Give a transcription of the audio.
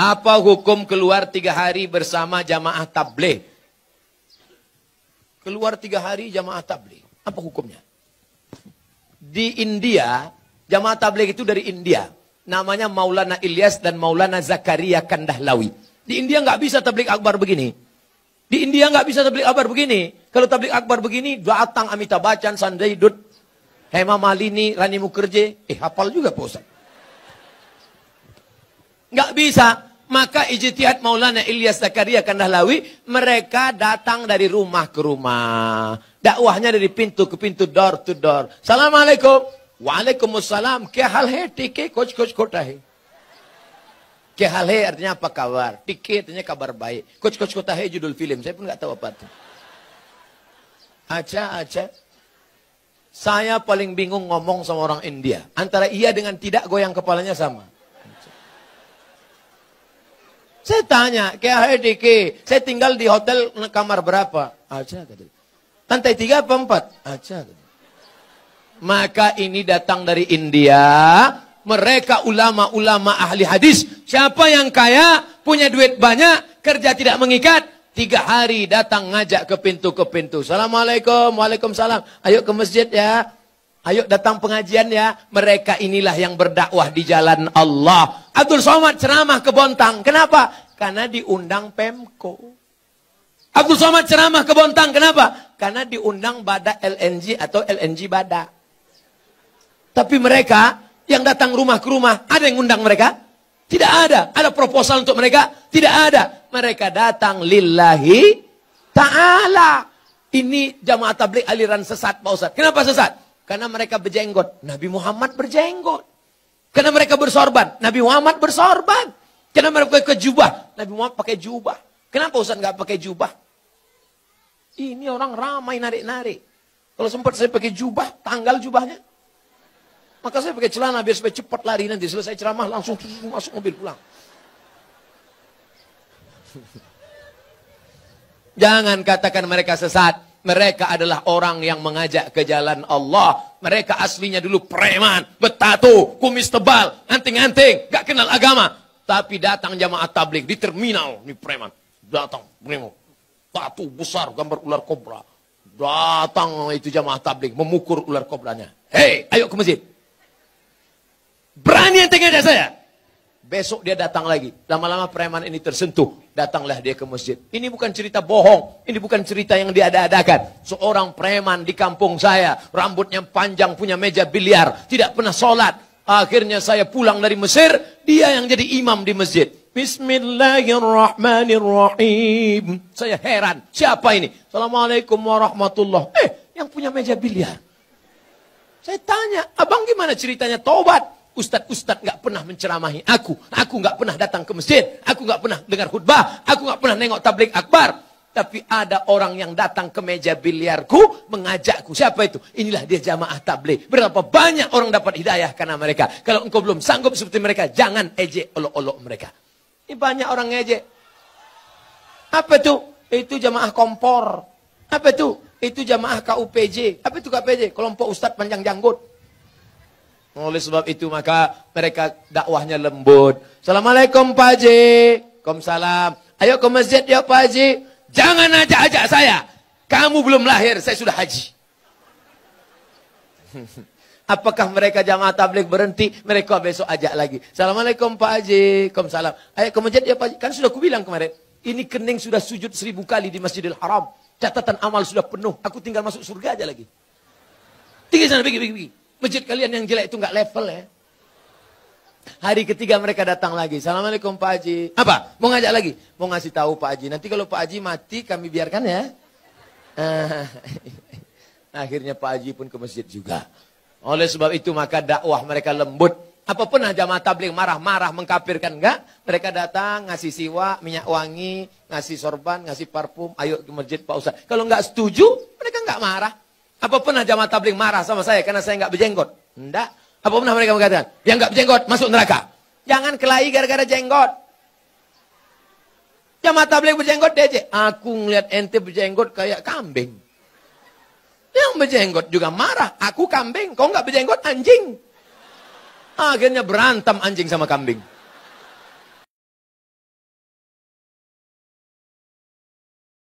Apa hukum keluar tiga hari bersama jamaah tabligh? Keluar tiga hari jamaah tabligh. Apa hukumnya? Di India, jamaah tabligh itu dari India. Namanya Maulana Ilyas dan Maulana Zakaria Kandahlawi. Di India nggak bisa tabligh akbar begini. Di India nggak bisa tabligh akbar begini. Kalau tabligh akbar begini, datang Amita Bacan, Sandai Dut, Hema Malini, Rani Mukerje. Eh, hafal juga Pak Nggak bisa. Maka ijtihad Maulana Ilyas Zakaria Kandahlawi, mereka datang dari rumah ke rumah. Dakwahnya dari pintu ke pintu, door to door. Assalamualaikum. Waalaikumsalam. Ke hal he Tike, coach coach kota he. Ke hal he artinya apa kabar? Tike artinya kabar baik. Coach coach kota he judul film. Saya pun nggak tahu apa itu. Aca, aca. Saya paling bingung ngomong sama orang India. Antara iya dengan tidak goyang kepalanya sama. Saya tanya, kayak hai saya tinggal di hotel kamar berapa? Aja tadi. Lantai tiga apa empat? Aja tadi. Maka ini datang dari India. Mereka ulama-ulama ahli hadis. Siapa yang kaya, punya duit banyak, kerja tidak mengikat. Tiga hari datang ngajak ke pintu-ke pintu. Assalamualaikum, waalaikumsalam. Ayo ke masjid ya. Ayo datang pengajian ya. Mereka inilah yang berdakwah di jalan Allah. Abdul Somad ceramah ke Bontang. Kenapa? Karena diundang Pemko. Abdul Somad ceramah ke Bontang. Kenapa? Karena diundang Bada LNG atau LNG Bada. Tapi mereka yang datang rumah ke rumah, ada yang undang mereka? Tidak ada. Ada proposal untuk mereka? Tidak ada. Mereka datang lillahi ta'ala. Ini jamaah tablik aliran sesat Pak Ustaz. Kenapa sesat? Karena mereka berjenggot. Nabi Muhammad berjenggot. Karena mereka bersorban. Nabi Muhammad bersorban. Karena mereka pakai jubah. Nabi Muhammad pakai jubah. Kenapa Ustaz nggak pakai jubah? Ini orang ramai narik-narik. Kalau sempat saya pakai jubah, tanggal jubahnya. Maka saya pakai celana biar supaya cepat lari nanti. Selesai ceramah langsung masuk mobil pulang. Jangan katakan mereka sesat. Mereka adalah orang yang mengajak ke jalan Allah. Mereka aslinya dulu preman, betatu, kumis tebal, anting-anting, gak kenal agama. Tapi datang jamaah tablik di terminal, nih preman. Datang, primo. Tatu besar, gambar ular kobra. Datang itu jamaah tablik, memukur ular kobranya. Hei, ayo ke masjid. Berani yang tinggal saya? Besok dia datang lagi. Lama-lama preman ini tersentuh. Datanglah dia ke masjid. Ini bukan cerita bohong. Ini bukan cerita yang diada-adakan. Seorang preman di kampung saya. Rambutnya panjang, punya meja biliar. Tidak pernah sholat. Akhirnya saya pulang dari Mesir. Dia yang jadi imam di masjid. Bismillahirrahmanirrahim. Saya heran. Siapa ini? Assalamualaikum warahmatullahi Eh, yang punya meja biliar. Saya tanya, abang gimana ceritanya tobat? Ustaz-ustaz nggak pernah menceramahi aku. Aku nggak pernah datang ke masjid. Aku nggak pernah dengar khutbah. Aku nggak pernah nengok tablik akbar. Tapi ada orang yang datang ke meja biliarku mengajakku. Siapa itu? Inilah dia jamaah tabligh. Berapa banyak orang dapat hidayah karena mereka. Kalau engkau belum sanggup seperti mereka, jangan ejek olok-olok mereka. Ini banyak orang ngejek. Apa itu? Itu jamaah kompor. Apa itu? Itu jamaah KUPJ. Apa itu KPJ? Kelompok Ustadz Panjang Janggut. Oleh sebab itu maka mereka dakwahnya lembut. Assalamualaikum Pak Haji. Waalaikumsalam. Ayo ke masjid ya Pak Haji. Jangan ajak-ajak saya. Kamu belum lahir, saya sudah haji. Apakah mereka jamaah tablik berhenti? Mereka besok ajak lagi. Assalamualaikum Pak Haji. Waalaikumsalam. Ayo ke masjid ya Pak Haji. Kan sudah kubilang kemarin. Ini kening sudah sujud seribu kali di Masjidil Haram. Catatan amal sudah penuh. Aku tinggal masuk surga aja lagi. Tinggi sana, pergi, pergi, pergi. Masjid kalian yang jelek itu nggak level ya. Hari ketiga mereka datang lagi. Assalamualaikum Pak Haji. Apa? Mau ngajak lagi? Mau ngasih tahu Pak Haji. Nanti kalau Pak Haji mati kami biarkan ya. Akhirnya Pak Haji pun ke masjid juga. Oleh sebab itu maka dakwah mereka lembut. Apapun aja mata tabligh marah-marah mengkapirkan enggak? Mereka datang ngasih siwa, minyak wangi, ngasih sorban, ngasih parfum, ayo ke masjid Pak Ustaz. Kalau enggak setuju, mereka enggak marah. Apa pernah jamaah tabling marah sama saya karena saya nggak berjenggot? Enggak. Apa pernah mereka mengatakan, yang nggak berjenggot masuk neraka? Jangan kelahi gara-gara jenggot. Jamaah tabligh berjenggot DJ. Aku ngeliat ente berjenggot kayak kambing. Yang berjenggot juga marah. Aku kambing, kau nggak berjenggot anjing. Akhirnya berantem anjing sama kambing.